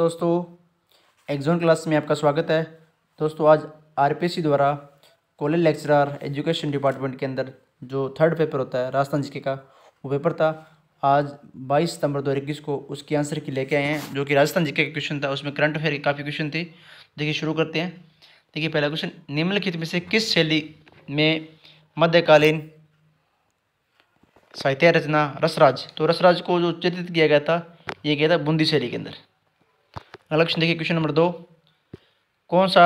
दोस्तों Exxon class में आपका स्वागत है दोस्तों आज आरपीसी द्वारा कॉलेज लेक्चरर एजुकेशन डिपार्टमेंट के अंदर जो थर्ड पेपर होता है राजस्थान जीके का वो पेपर था आज 22 सितंबर 2021 को उसकी आंसर की लेके आए हैं जो कि राजस्थान जीके का क्वेश्चन था उसमें करंट अफेयर के काफ़ी क्वेश्चन थे देखिए शुरू करते हैं देखिए पहला क्वेश्चन निम्नलिखित में से किस शैली में मध्यकालीन साहित्य रचना रसराज तो रसराज को जो चित्रित किया गया था ये गया था बूंदी शैली के अंदर अगला क्वेश्चन देखिए क्वेश्चन नंबर दो कौन सा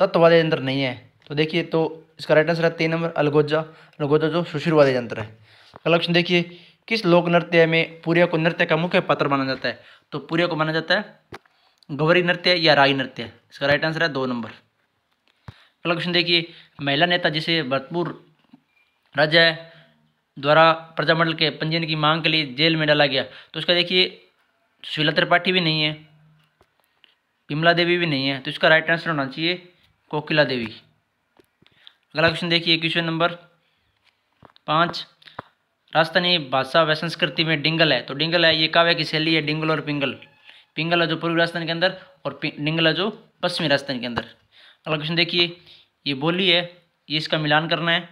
तत्ववादी यंत्र नहीं है तो देखिए तो इसका राइट आंसर है तीन नंबर अलगोजा अलगोजा जो सुशीरवादी यंत्र है अगला क्वेश्चन देखिए किस लोक नृत्य में पूर्या को नृत्य का मुख्य पात्र माना जाता है तो पूर्या को माना जाता है गौरी नृत्य या राई नृत्य इसका राइट आंसर है दो नंबर अगला क्वेश्चन देखिए महिला नेता जिसे भरतपुर राज्य द्वारा प्रजामंडल के पंजीयन की मांग के लिए जेल में डाला गया तो उसका देखिए सुशीला त्रिपाठी भी नहीं है विमला देवी भी नहीं है तो इसका राइट आंसर होना चाहिए कोकिला देवी अगला क्वेश्चन देखिए क्वेश्चन नंबर पाँच राजस्थानी भाषा व संस्कृति में डिंगल है तो डिंगल है ये काव्य की शैली है डिंगल और पिंगल पिंगल है जो पूर्वी राजस्थान के अंदर और डिंगल है जो पश्चिमी राजस्थान के अंदर अगला क्वेश्चन देखिए ये बोली है ये इसका मिलान करना है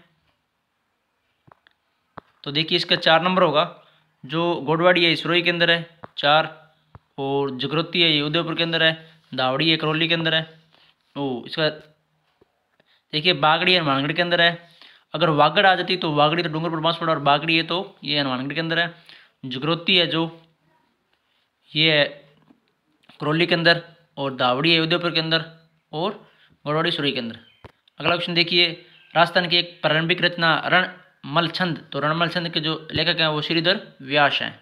तो देखिए इसका चार नंबर होगा जो गोडवाड़ी है इसरोई के अंदर है चार और जगरोती है ये उदयपुर के अंदर है दावड़ी है करौली के अंदर है ओ इसका देखिए बागड़ी हनुमानगढ़ के अंदर है अगर वागड़ आ जाती तो वागड़ी तो डूंगरपुर पड़ा और बागड़ी है तो ये हनुमानगढ़ के अंदर है जगरोती है जो ये है करौली के अंदर और दावड़ी है उदयपुर के अंदर और गौरवाड़ीश्वरी के अंदर अगला क्वेश्चन देखिए राजस्थान की एक प्रारंभिक रचना रण मलछंद तो रणमल छंद के जो लेखक हैं वो श्रीधर व्यास हैं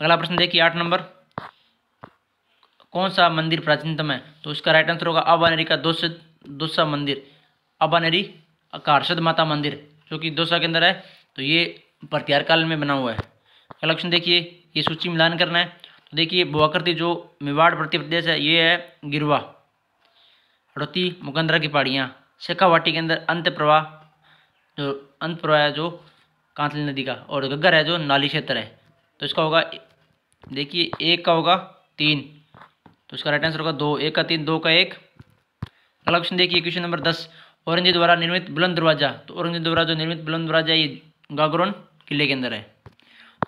अगला प्रश्न देखिए आठ नंबर कौन सा मंदिर प्राचीनतम है तो उसका राइट आंसर होगा अबानेरी का दोसद दोसा मंदिर अबानेरी कारसद माता मंदिर जो कि दोसा के अंदर है तो ये प्रत्यार काल में बना हुआ है अगला देखिए ये सूची मिलान करना है तो देखिए बुआकृति जो मेवाड़ प्रति प्रदेश है ये है गिरवा हड़ौती मुकंदरा की पहाड़ियाँ शेखावाटी के अंदर अंत प्रवाह जो अंत प्रवाह है जो कांतली नदी का और गग्गर है जो नाली क्षेत्र है तो इसका होगा देखिए एक का होगा तीन तो इसका राइट आंसर होगा दो एक का तीन दो का एक अगला क्वेश्चन देखिए क्वेश्चन नंबर दस औरंगजेब द्वारा निर्मित बुलंद दरवाजा तो औरंगजेब द्वारा जो निर्मित बुलंद दरवाजा ये गागरोन किले के अंदर है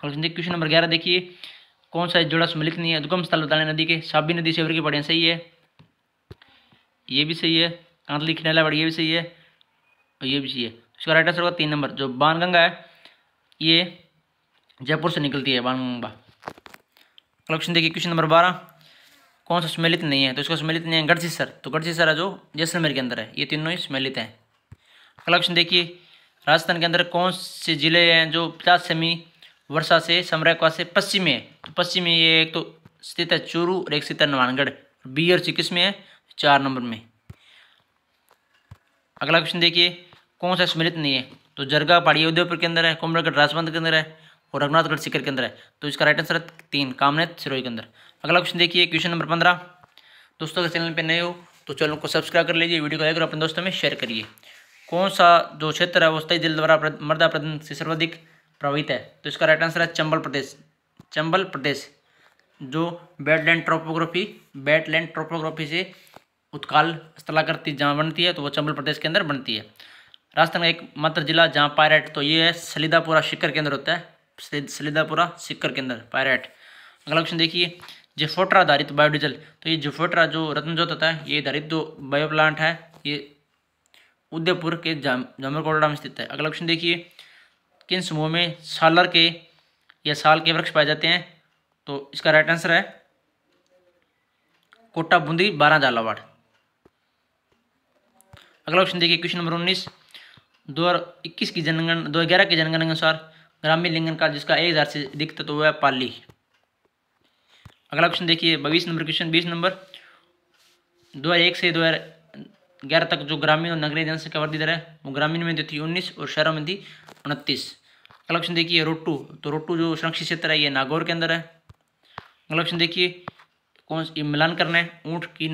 क्वेश्चन नंबर ग्यारह देखिए कौन सा जोड़ा सम्मिलित नहीं है उद्गम स्थल बताने नदी के साबी नदी सेवर की पड़े सही है ये भी सही है कांतली खिनाला पड़ी ये भी सही है और ये भी सही है इसका राइट आंसर होगा तीन नंबर जो बाणगंगा है ये जयपुर से निकलती है बाणगंगा क्वेश्चन देखिए क्वेश्चन नंबर बारह कौन सा सम्मिलित नहीं है तो इसका सम्मिलित नहीं है गढ़सीसर तो गढ़सीसर है जो जैसलमेर के अंदर है ये तीनों ही सम्मिलित हैं अगला क्वेश्चन देखिए राजस्थान के अंदर कौन से जिले हैं जो पचास सेमी वर्षा से समरैकवा से पश्चिम में है तो पश्चिम में ये एक तो स्थित है चूरू और एक स्थित है नवानगढ़ बी और सी किस में है चार नंबर में अगला क्वेश्चन देखिए कौन सा सम्मिलित नहीं है तो जरगा पहाड़ी उदयपुर के अंदर है कुंभगढ़ राजबंध के अंदर है और रघुनाथगढ़ सिकर के अंदर है तो इसका राइट आंसर है तीन कामनेत सिरोही के अंदर अगला क्वेश्चन देखिए क्वेश्चन नंबर पंद्रह दोस्तों अगर चैनल पर नए हो तो चैनल को सब्सक्राइब कर लीजिए वीडियो को लाइक और अपने दोस्तों में शेयर करिए कौन सा जो क्षेत्र है वो स्थायी जल द्वारा मृदा प्रदन से सर्वाधिक प्रभावित है तो इसका राइट आंसर है चंबल प्रदेश चंबल प्रदेश जो बेटलैंड ट्रोपोग्राफी बेटलैंड ट्रोपोग्राफी से उत्काल स्थलाकृति जहाँ बनती है तो वो चंबल प्रदेश के अंदर बनती है राजस्थान का एक मात्र जिला जहाँ पायरेट तो ये है सलीदापुरा शिखर के अंदर होता है सलीदापुरा शिखर के अंदर पायरेट अगला क्वेश्चन देखिए जिफोट्रा आधारित बायोडीजल तो ये जिफोट्रा जो रत्न होता है ये आधारित जो बायो प्लांट है ये उदयपुर के जाम जामरकोटड़ा में स्थित है अगला क्वेश्चन देखिए किन समूह में सालर के या साल के वृक्ष पाए जाते हैं तो इसका राइट आंसर है कोटा बूंदी बारह झालावाड़ अगला क्वेश्चन देखिए क्वेश्चन नंबर उन्नीस दो हज़ार इक्कीस की जनगण दो हज़ार ग्यारह की जनगणना के अनुसार ग्रामीण लिंगन का जिसका एक हज़ार से अधिक तत्व तो है पाली अगला क्वेश्चन देखिए बीस नंबर क्वेश्चन बीस नंबर दो हज़ार एक से दो हज़ार ग्यारह तक जो ग्रामीण और नगरीय जनसंख्या वृद्धि दर है वो ग्रामीण में थी उन्नीस और शहरों में थी उनतीस अगला क्वेश्चन देखिए रोटू तो रोटू जो संरक्षित क्षेत्र है ये नागौर के अंदर है अगला क्वेश्चन देखिए कौन ये मिलान करना है ऊँट की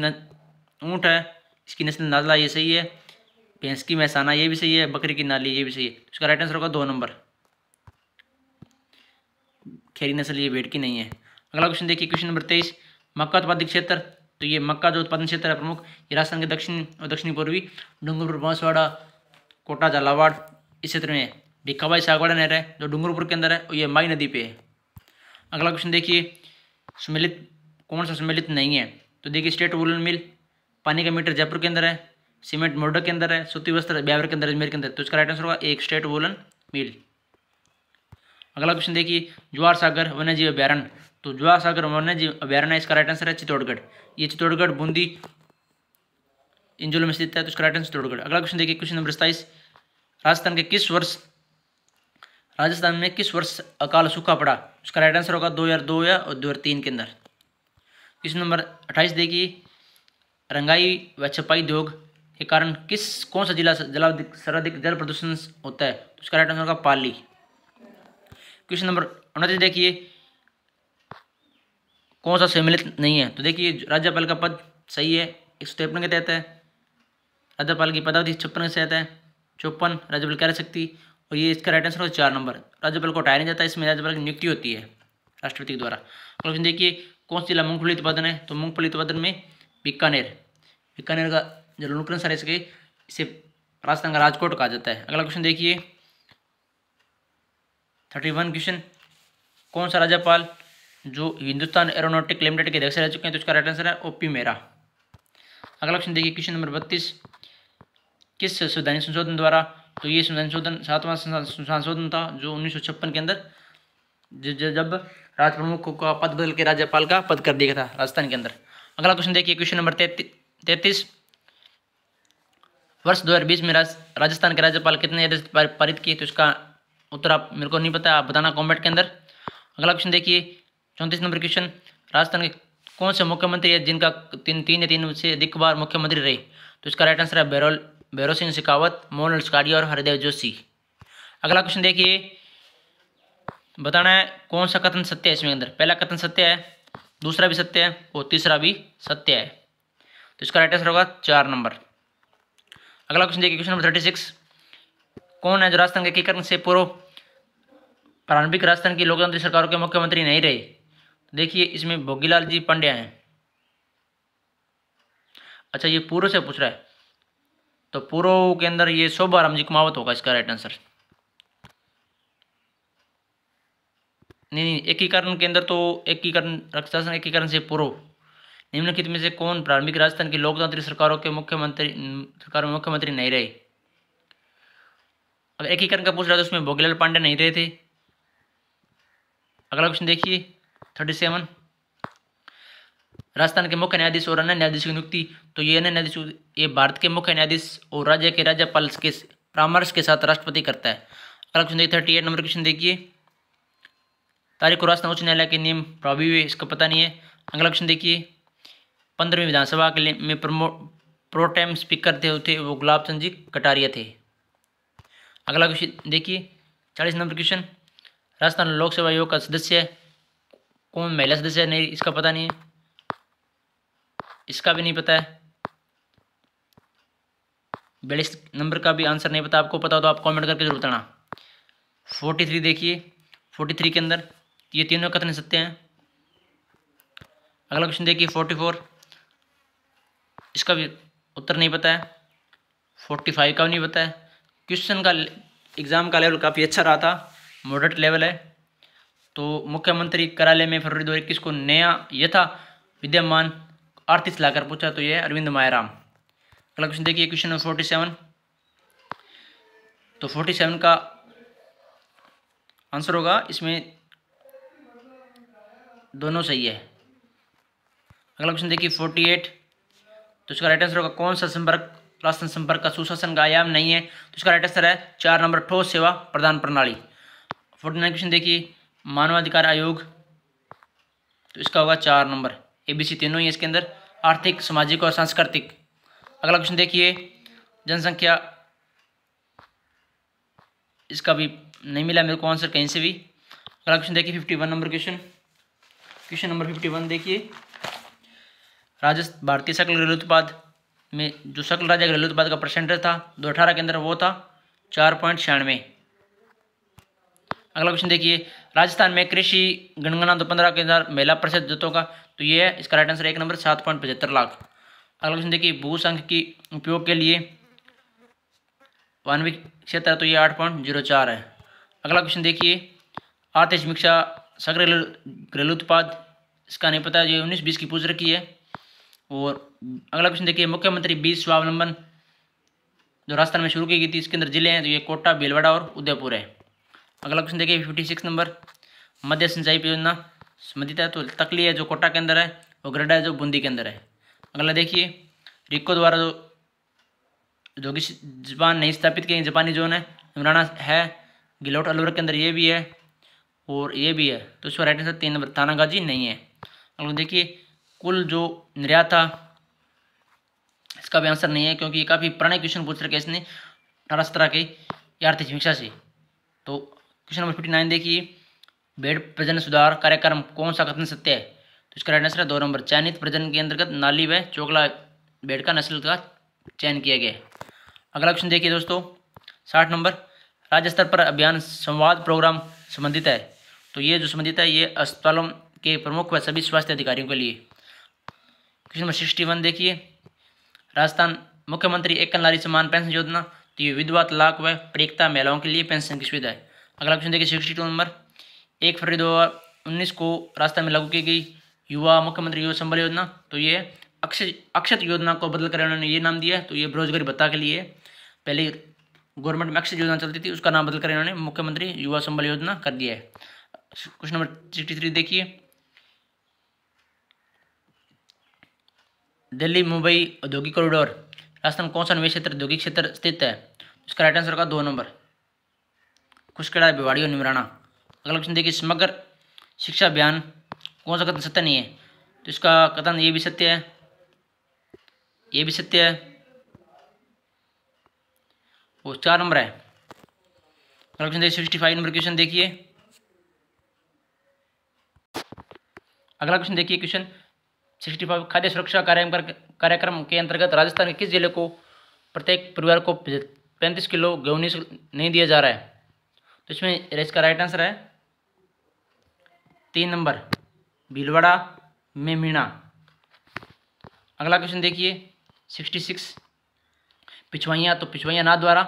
ऊँट है इसकी नस्ल नाजला ये सही है भैंस की महसाना ये भी सही है बकरी की नाली ये भी सही है उसका राइट आंसर होगा दो नंबर खैरी नस्ल ये भेड़ की नहीं है अगला क्वेश्चन देखिए क्वेश्चन नंबर तेईस मक्का उत्पादक क्षेत्र तो ये मक्का जो उत्पादन क्षेत्र है प्रमुख ये राजस्थान के दक्षिण और दक्षिणी पूर्वी डूंगरपुर बांसवाड़ा कोटा झालावाड़ इस क्षेत्र में भिखाबाई सागवाड़ा नहर है जो डूंगरपुर के अंदर है और ये माई नदी पे है अगला क्वेश्चन देखिए सम्मिलित कौन सा सम्मिलित नहीं है तो देखिए स्टेट वुलन मिल पानी का मीटर जयपुर के अंदर है सीमेंट मोडर के अंदर है सूती वस्त्र ब्यावर के अंदर अजमेर के अंदर तो इसका राइट आंसर होगा एक स्टेट वुलन मिल अगला क्वेश्चन देखिए ज्वार सागर वन्यजीव अभ्यारण्य तो जुआ ज्वासागर वन्य जीव अभ्यारण्य इसका राइट आंसर है चित्तौड़गढ़ ये चित्तौड़गढ़ बूंदी इन जिलों में स्थित है तो इसका राइट आंसर चित्तौड़गढ़ अगला क्वेश्चन देखिए क्वेश्चन नंबर सताईस राजस्थान के किस वर्ष राजस्थान में किस वर्ष अकाल सूखा पड़ा उसका राइट आंसर होगा दो हजार दो या और दो हजार तीन के अंदर क्वेश्चन नंबर अट्ठाईस देखिए रंगाई व छपाई उद्योग के कारण किस कौन सा जिला जलाधिक सर्वाधिक जल प्रदूषण होता है उसका राइट आंसर होगा पाली क्वेश्चन नंबर उनतीस देखिए कौन सा सम्मिलित नहीं है तो देखिए राज्यपाल का पद सही है एक सौ तिरपन के तहत है राज्यपाल की पदावधि छप्पन के तहत है चौपन राज्यपाल क्या रह सकती और ये इसका राइट आंसर हो चार नंबर राज्यपाल को हटाया नहीं जाता इसमें राज्यपाल की नियुक्ति होती है राष्ट्रपति के द्वारा और देखिए कौन सा जिला मूंगफली उत्पादन है तो मूंगफली उत्पादन में बीकानेर बीकानेर का जो अनुकरण सर इसके इसे राजस्थान का राजकोट कहा जाता है अगला क्वेश्चन देखिए थर्टी वन क्वेश्चन कौन सा राज्यपाल जो हिंदुस्तान एरोनोटिक लिमिटेड के अध्यक्ष रह चुके हैं तो उसका राइट आंसर है ओपी मेरा अगला क्वेश्चन देखिए क्वेश्चन नंबर बत्तीस किस संवैधानिक संशोधन द्वारा तो ये संवैधानिक संशोधन सातवां संशोधन था जो उन्नीस के अंदर जब राज प्रमुख का पद बदल के राज्यपाल का पद कर दिया था राजस्थान के अंदर अगला क्वेश्चन देखिए क्वेश्चन नंबर तैतीस वर्ष 2020 में राजस्थान के राज्यपाल कितने आदेश पारित किए तो इसका उत्तर आप मेरे को नहीं पता आप बताना कॉमेंट के अंदर अगला क्वेश्चन देखिए चौंतीस नंबर क्वेश्चन राजस्थान के कौन से मुख्यमंत्री है जिनका तीन तीन या तीन से अधिक बार मुख्यमंत्री रहे तो इसका राइट आंसर है बैरोल भैरव सिंह शेखावत मोहन लस्काडिया और हरदेव जोशी अगला क्वेश्चन देखिए बताना है कौन सा कथन सत्य है इसमें अंदर पहला कथन सत्य है दूसरा भी सत्य है और तीसरा भी सत्य है तो इसका राइट आंसर होगा चार नंबर अगला क्वेश्चन देखिए क्वेश्चन नंबर थर्टी सिक्स कौन है जो राजस्थान के एकीकरण से पूर्व प्रारंभिक राजस्थान की लोकतंत्र सरकारों के मुख्यमंत्री नहीं रहे देखिए इसमें भोगीलाल जी पांड्या हैं अच्छा ये पूर्व से पूछ रहा है तो पूर्व के अंदर ये राम जी कुमावत होगा इसका राइट आंसर नहीं नहीं एकीकरण के अंदर तो एकीकरण रक्षा एकीकरण से पूर्व निम्नलिखित में से कौन प्रारंभिक राजस्थान की लोकतांत्रिक सरकारों के मुख्यमंत्री सरकार में मुख्यमंत्री नहीं रहे अगर एकीकरण का पूछ रहा था उसमें भोगीलाल पांडे नहीं रहे थे अगला क्वेश्चन देखिए थर्टी सेवन राजस्थान के मुख्य न्यायाधीश और अन्य न्यायाधीश की नियुक्ति तो ये अन्य न्यायाधीश ये भारत के मुख्य न्यायाधीश और राज्य के राज्यपाल के परामर्श के साथ राष्ट्रपति करता है अगला क्वेश्चन देखिए थर्टी एट नंबर क्वेश्चन देखिए तारीख को राजस्थान उच्च न्यायालय के नियम प्रभावी हुए इसका पता नहीं है अगला क्वेश्चन देखिए पंद्रहवीं विधानसभा के लिए में प्रमो प्रोटेम स्पीकर थे थे वो गुलाब चंद जी कटारिया थे अगला क्वेश्चन देखिए चालीस नंबर क्वेश्चन राजस्थान लोकसेवा आयोग का सदस्य कौन महिला सदस्य है नहीं इसका पता नहीं है इसका भी नहीं पता है बेलिस नंबर का भी आंसर नहीं पता आपको पता हो तो आप कमेंट करके जरूर बताना फोर्टी थ्री देखिए फोर्टी थ्री के अंदर ये तीनों कथन सत्य हैं अगला क्वेश्चन देखिए फोर्टी फोर इसका भी उत्तर नहीं पता है फोर्टी फाइव का भी नहीं पता है क्वेश्चन का एग्ज़ाम का लेवल काफ़ी अच्छा रहा था मॉडरेट लेवल है तो मुख्यमंत्री कार्यालय में फरवरी दो को नया यथा विद्यमान अड़तीस सलाहकार पूछा तो यह अरविंद मायाराम अगला क्वेश्चन देखिए क्वेश्चन नंबर फोर्टी सेवन तो फोर्टी सेवन का आंसर होगा इसमें दोनों सही है अगला क्वेश्चन देखिए फोर्टी एट तो इसका राइट आंसर होगा कौन सा संपर्क राष्ट्र संपर्क का सुशासन का आयाम नहीं है तो इसका राइट आंसर है चार नंबर ठोस सेवा प्रदान प्रणाली फोर्टी क्वेश्चन देखिए मानवाधिकार आयोग तो इसका होगा चार नंबर ए बी सी तीनों ही इसके अंदर आर्थिक सामाजिक और सांस्कृतिक अगला क्वेश्चन देखिए जनसंख्या इसका भी नहीं मिला मेरे को आंसर कहीं से भी अगला क्वेश्चन देखिए fifty one number question question number fifty one देखिए राजस्थान भारतीय सकल घरेलू उत्पाद में जो सकल राज्य घरेलू उत्पाद का परसेंटेज था दो अठारह के अंदर वो था चार पॉइंट छियानवे अगला क्वेश्चन देखिए राजस्थान में कृषि गणगणना दो पंद्रह के अंदर महिला परिषद जूतों का तो ये है इसका राइट आंसर एक नंबर सात पॉइंट पचहत्तर लाख अगला क्वेश्चन देखिए भूसंघ की उपयोग के लिए वानविक क्षेत्र है तो ये आठ पॉइंट जीरो चार है अगला क्वेश्चन देखिए आर्थिक समीक्षा सगरेल घरेलू उत्पाद इसका नहीं पता ये उन्नीस बीस की पूछ रखी है और अगला क्वेश्चन देखिए मुख्यमंत्री बीस स्वावलंबन जो राजस्थान में शुरू की गई थी इसके अंदर जिले हैं तो ये कोटा भीलवाड़ा और उदयपुर है अगला क्वेश्चन देखिए फिफ्टी सिक्स नंबर मध्य सिंचाई योजना संबंधित है तो तकली है जो कोटा के अंदर है और ग्रेडा है जो बूंदी के अंदर है अगला देखिए रिको द्वारा जो जो कि जापान नहीं स्थापित किए जापानी जोन है इमराना है गिलोट अलवर के अंदर ये भी है और ये भी है तो इसका राइट आंसर तीन नंबर थानागाजी नहीं है अगला देखिए कुल जो निर्यात था इसका भी आंसर नहीं है क्योंकि ये काफ़ी पुराने क्वेश्चन पूछ रखे इसने अठारह सत्रह की आर्थिक समीक्षा से तो क्वेश्चन नंबर फिफ्टी नाइन देखिए भेड़ प्रजन सुधार कार्यक्रम कौन सा कथन सत्य है तो इसका राइट आंसर है दो नंबर चयनित प्रजन के अंतर्गत नाली व चोकला भेड़ का नस्ल का चयन किया गया अगला क्वेश्चन देखिए दोस्तों साठ नंबर राज्य स्तर पर अभियान संवाद प्रोग्राम संबंधित है तो ये जो संबंधित है ये अस्पतालों के प्रमुख व सभी स्वास्थ्य अधिकारियों के लिए क्वेश्चन नंबर सिक्सटी वन देखिए राजस्थान मुख्यमंत्री एकल नारी सम्मान पेंशन योजना तो ये विधवा तलाक व प्रेक्ता महिलाओं के लिए पेंशन की सुविधा है अगला क्वेश्चन देखिए सिक्सटी टू नंबर एक फरवरी दो हज़ार उन्नीस को रास्ता में लागू की गई युवा मुख्यमंत्री युवा संबल योजना तो ये अक्षय अक्षत योजना को बदल कर उन्होंने ये नाम दिया तो ये बेरोजगारी भत्ता के लिए पहले गवर्नमेंट में अक्षत योजना चलती थी उसका नाम बदलकर इन्होंने मुख्यमंत्री युवा संबल योजना कर दिया है क्वेश्चन नंबर सिक्सटी थ्री देखिए दिल्ली मुंबई औद्योगिक कॉरिडोर राजस्थान कौन सा निवेश क्षेत्र औद्योगिक क्षेत्र स्थित है इसका राइट आंसर होगा दो नंबर खुशकड़ा भिवाड़ी निमराना अगला क्वेश्चन देखिए समग्र शिक्षा अभियान कौन सा कथन सत्य नहीं है तो इसका कथन ये भी सत्य है ये भी सत्य है वो चार नंबर है अगला क्वेश्चन देखिए सिक्सटी फाइव नंबर क्वेश्चन देखिए अगला क्वेश्चन देखिए क्वेश्चन सिक्सटी फाइव खाद्य सुरक्षा कार्यक्रम कार्यक्रम के अंतर्गत राजस्थान के किस जिले को प्रत्येक परिवार को पैंतीस किलो गेहूँ नहीं दिया जा रहा है तो इसमें इसका राइट आंसर है तीन नंबर भीलवाड़ा में मीणा अगला क्वेश्चन देखिए सिक्सटी सिक्स पिछवाइयाँ तो पिछवाइयाँ ना द्वारा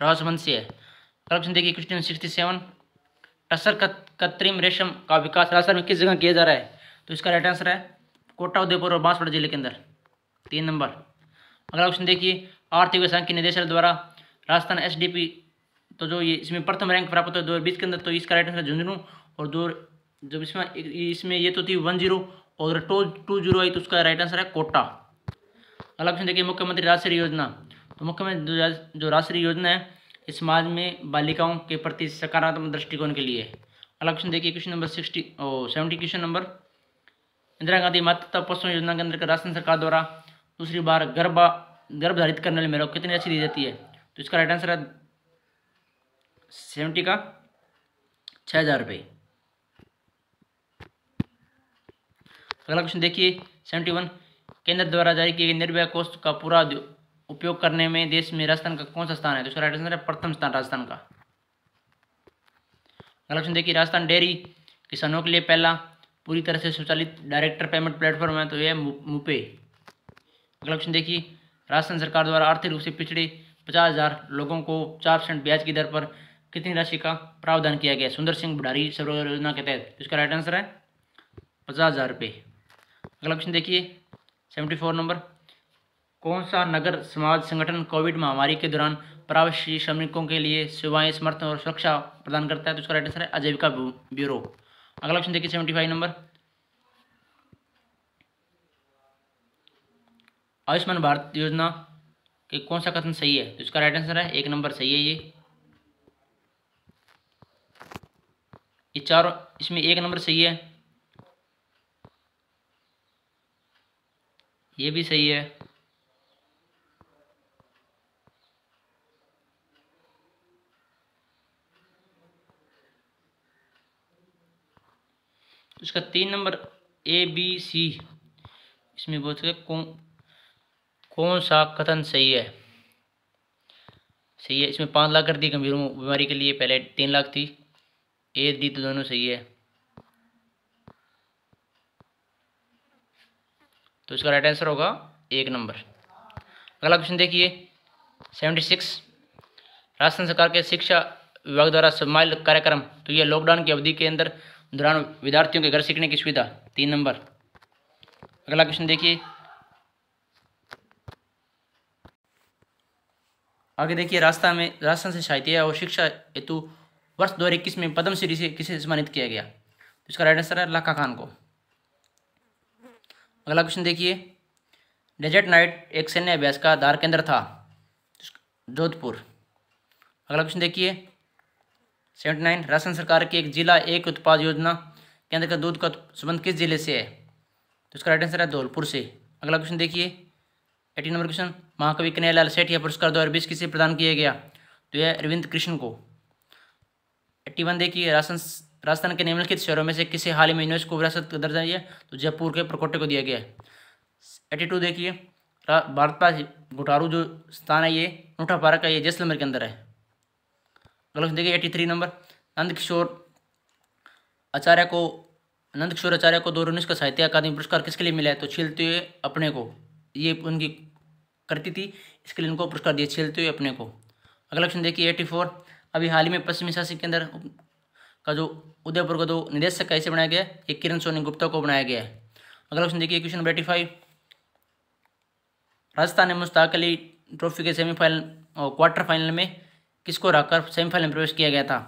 रहस्यबंध से है अगला क्वेश्चन देखिए क्वेश्चन सिक्सटी सेवन टसर कृत्रिम रेशम का विकास राजस्थान में किस जगह किया जा रहा है तो इसका राइट आंसर है कोटा उदयपुर और बांसवाड़ा जिले के अंदर तीन नंबर अगला क्वेश्चन देखिए आर्थिक संघ के निदेशालय द्वारा राजस्थान एस डी पी तो जो ये इसमें प्रथम रैंक प्राप्त होता है दो हज़ार बीस के अंदर तो इसका राइट आंसर झुंझुनू और दो जब इसमें इसमें ये तो थी वन जीरो और टू टू जीरो आई तो उसका राइट आंसर है कोटा अगला क्वेश्चन देखिए मुख्यमंत्री राष्ट्रीय योजना तो मुख्यमंत्री जो राष्ट्रीय योजना है समाज में बालिकाओं के प्रति सकारात्मक दृष्टिकोण के लिए अगला क्वेश्चन देखिए क्वेश्चन नंबर सिक्सटी और seventy question number Indira Gandhi मातृत्व पोषण योजना के अंदर राजस्थान सरकार द्वारा दूसरी बार गर्भा गर्भ धारित करने वाले मेरा कितनी राशि दी जाती है तो इसका राइट आंसर है सेवेंटी का छः हज़ार रुपये अगला क्वेश्चन देखिए सेवेंटी वन केंद्र द्वारा जारी किए गए निर्भय कोष का पूरा उपयोग करने में देश में राजस्थान का कौन सा स्थान है तो इसका राइट आंसर है प्रथम स्थान राजस्थान का अगला क्वेश्चन देखिए राजस्थान डेयरी किसानों के लिए पहला पूरी तरह से स्वचालित डायरेक्टर पेमेंट प्लेटफॉर्म है तो यह मुपे अगला क्वेश्चन देखिए राजस्थान सरकार द्वारा आर्थिक रूप से पिछड़े पचास हज़ार लोगों को चार परसेंट ब्याज की दर पर कितनी राशि का प्रावधान किया गया सुंदर सिंह भंडारी सरोवर योजना के तहत इसका राइट आंसर है पचास हज़ार रुपये अगला क्वेश्चन देखिए सेवेंटी फोर नंबर कौन सा नगर समाज संगठन कोविड महामारी के दौरान प्रवासी श्रमिकों के लिए सेवाएं समर्थन और सुरक्षा प्रदान करता है तो इसका राइट आंसर है आजीविका ब्यूरो अगला क्वेश्चन देखिए seventy five number Ayushman Bharat योजना के कौन सा कथन सही है तो इसका राइट आंसर है एक नंबर सही है ये ये चारों इसमें एक नंबर सही है ये भी सही है इसका तीन नंबर ए बी सी इसमें बहुत कौन कौन सा कथन सही है सही है इसमें पाँच लाख कर दी गंभीर बीमारी के लिए पहले तीन लाख थी ए डी तो दोनों सही है तो इसका राइट आंसर होगा एक नंबर अगला क्वेश्चन देखिए सेवेंटी सिक्स राजस्थान सरकार के शिक्षा विभाग द्वारा समाइल कार्यक्रम तो यह लॉकडाउन की अवधि के अंदर दौरान विद्यार्थियों के घर सीखने की सुविधा तीन नंबर अगला क्वेश्चन देखिए आगे देखिए रास्ता में राजस्थान से शायद और शिक्षा हेतु वर्ष दो में पद्मश्री से किसे सम्मानित किया गया तो इसका राइट आंसर है लाखा खान को अगला क्वेश्चन देखिए डेजर्ट नाइट एक सैन्य अभ्यास का आधार केंद्र था जोधपुर अगला क्वेश्चन देखिए सेवेंटी नाइन राशन सरकार की एक जिला एक उत्पाद योजना केंद्र का दूध का संबंध किस जिले से है तो इसका राइट आंसर है धौलपुर से अगला क्वेश्चन देखिए एटीन नंबर क्वेश्चन महाकवि कन्हैयालाल सेठिया पुरस्कार दो हज़ार बीस किसे प्रदान किया गया तो यह अरविंद कृष्ण को एट्टी वन देखिए राशन राजस्थान के निम्नलिखित शहरों में से किसी हाल ही में यूनेस्को विरासत का दर्जा दिया तो जयपुर के प्रकोटे को दिया गया है एटी टू देखिए भारत का गुटारू जो स्थान है ये नूठा पार्क है ये जैसलमेर के अंदर है गलत देखिए eighty three number Nand Kishore Acharya को नंद किशोर आचार्य को दो का साहित्य अकादमी पुरस्कार किसके लिए मिला है तो छीलते हुए अपने को ये उनकी करती थी इसके लिए इनको पुरस्कार दिया छीलते हुए अपने को अगला क्वेश्चन देखिए एटी फोर अभी हाल ही में पश्चिमी शासन के अंदर का जो उदयपुर का जो निदेशक कैसे बनाया गया है किरण सोनी गुप्ता को बनाया गया है अगला क्वेश्चन देखिए क्वेश्चन नंबर एटी राजस्थान ने मुश्ताक अली ट्रॉफी के सेमीफाइनल और क्वार्टर फाइनल में किसको हराकर सेमीफाइनल में प्रवेश किया गया था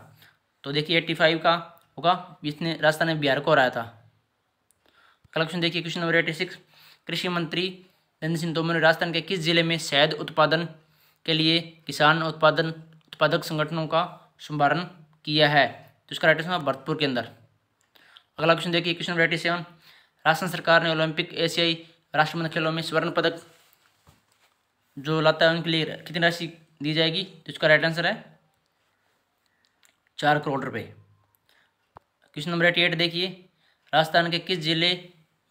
तो देखिए एट्टी फाइव का होगा जिसने राजस्थान ने बिहार को हराया था अगला क्वेश्चन देखिए क्वेश्चन नंबर एटी सिक्स कृषि मंत्री नरेंद्र सिंह तोमर ने राजस्थान के किस जिले में शहद उत्पादन के लिए किसान उत्पादन उत्पादक संगठनों का संभारण किया है तो इसका राइट आंसर भरतपुर के अंदर अगला क्वेश्चन देखिए question number eighty seven Rajasthan सरकार ने ओलंपिक एशियाई राष्ट्रमंडल खेलों में स्वर्ण पदक जो लाता है उनके लिए कितनी राशि दी जाएगी तो इसका राइट आंसर है चार करोड़ रुपए क्वेश्चन नंबर एटी एट देखिए राजस्थान के किस जिले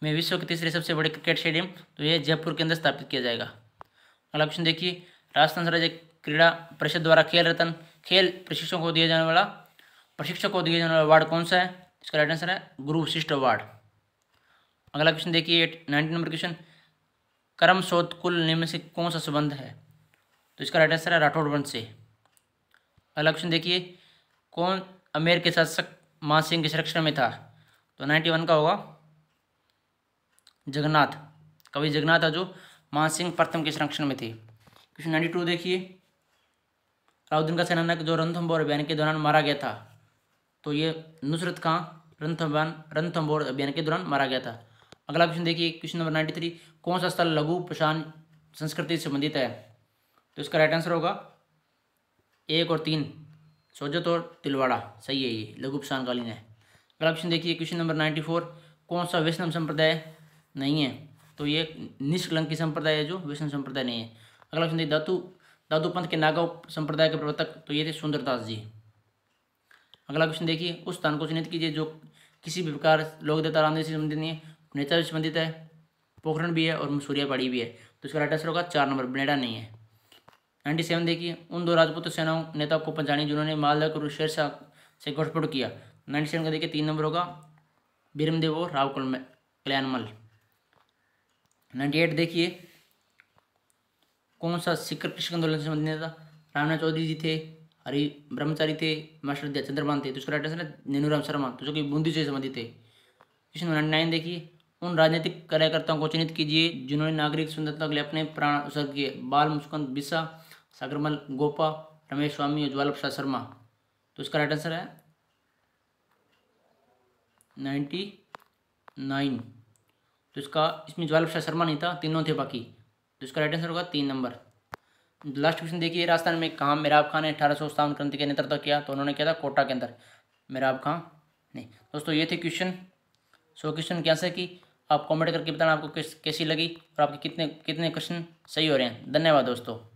में विश्व के तीसरे सबसे बड़े क्रिकेट स्टेडियम तो यह जयपुर के अंदर स्थापित किया जाएगा अगला क्वेश्चन देखिए राजस्थान राज्य क्रीड़ा परिषद द्वारा खेल रतन खेल प्रशिक्षकों को दिया जाने वाला प्रशिक्षक को दिया जाने वाला अवार्ड कौन सा है इसका राइट आंसर है गुरु विशिष्ट अवार्ड अगला क्वेश्चन देखिए नाइनटीन नंबर क्वेश्चन कर्म शोध कुल निम्न से कौन सा संबंध है तो इसका राइट आंसर है राठौड़ वंश से अगला क्वेश्चन देखिए कौन अमेर के शासक मान सिंह के संरक्षण में था तो नाइन्टी वन का होगा जगन्नाथ कवि जगन्नाथ था जो मान सिंह प्रथम के संरक्षण में थे क्वेश्चन नाइन्टी टू देखिए अलाउद्दीन का सेनानायक जो रणथम्बोर अभियान के दौरान मारा गया था तो ये नुसरत खां रणथम्बान रणथम्बोर अभियान के दौरान मारा गया था अगला क्वेश्चन देखिए क्वेश्चन नंबर नाइन्टी थ्री कौन सा स्थल लघु पशान संस्कृति से संबंधित है तो इसका राइट आंसर होगा एक और तीन सोजत और तिलवाड़ा सही है ये लघु प्रशानकालीन है अगला क्वेश्चन देखिए क्वेश्चन नंबर नाइन्टी फोर कौन सा वैष्णव संप्रदाय नहीं है तो ये निष्कलंकी संप्रदाय है जो वैष्णव संप्रदाय नहीं है अगला क्वेश्चन देखिए धातु दादू पंथ के नागा संप्रदाय के प्रवर्तक तो ये थे सुंदरदास जी अगला क्वेश्चन देखिए उस स्थान को चिन्हित कीजिए जो किसी भी प्रकार लोक देवता रामदेव से संबंधित नहीं है नेता से संबंधित है पोखरण भी है और सूर्यापाड़ी भी है तो इसका राइट आंसर होगा चार नंबर बनेडा नहीं है नाइन्टी सेवन देखिए उन दो राजपूत सेनाओं नेता को पहचानी जिन्होंने मालदा को शेर शाह से घुटपुट किया नाइन्टी सेवन का देखिए तीन नंबर होगा भीरमदेव और राव कल्याणमल नाइन्टी एट देखिए कौन सा सिख कृषक आंदोलन से संबंधित था रामनाथ चौधरी जी थे हरि ब्रह्मचारी थे मास्टर दया चंद्रमान थे तो इसका राइट आंसर है नेनूराम शर्मा तो जो कि बूंदी से संबंधित थे क्वेश्चन नंबर नाइन देखिए उन राजनीतिक कार्यकर्ताओं को चिन्हित कीजिए जिन्होंने नागरिक स्वतंत्रता के लिए अपने प्राण उत्सर्ग किए बाल मुस्कुंद बिस्सा सागरमल गोपा रमेश स्वामी और ज्वाला प्रसाद शर्मा तो इसका राइट आंसर है नाइन्टी नाइन तो इसका इसमें ज्वाला प्रसाद शर्मा नहीं था तीनों थे बाकी तो इसका राइट आंसर होगा तीन नंबर लास्ट क्वेश्चन देखिए राजस्थान में कहाँ मेराब खान ने अठारह सौ सत्तावन क्रांति का नेतृत्व किया तो उन्होंने किया था कोटा के अंदर मेराब खां नहीं दोस्तों ये थे क्वेश्चन सो क्वेश्चन कैसे की आप कमेंट करके बताना आपको कैसी लगी और आपके कितने कितने क्वेश्चन सही हो रहे हैं धन्यवाद दोस्तों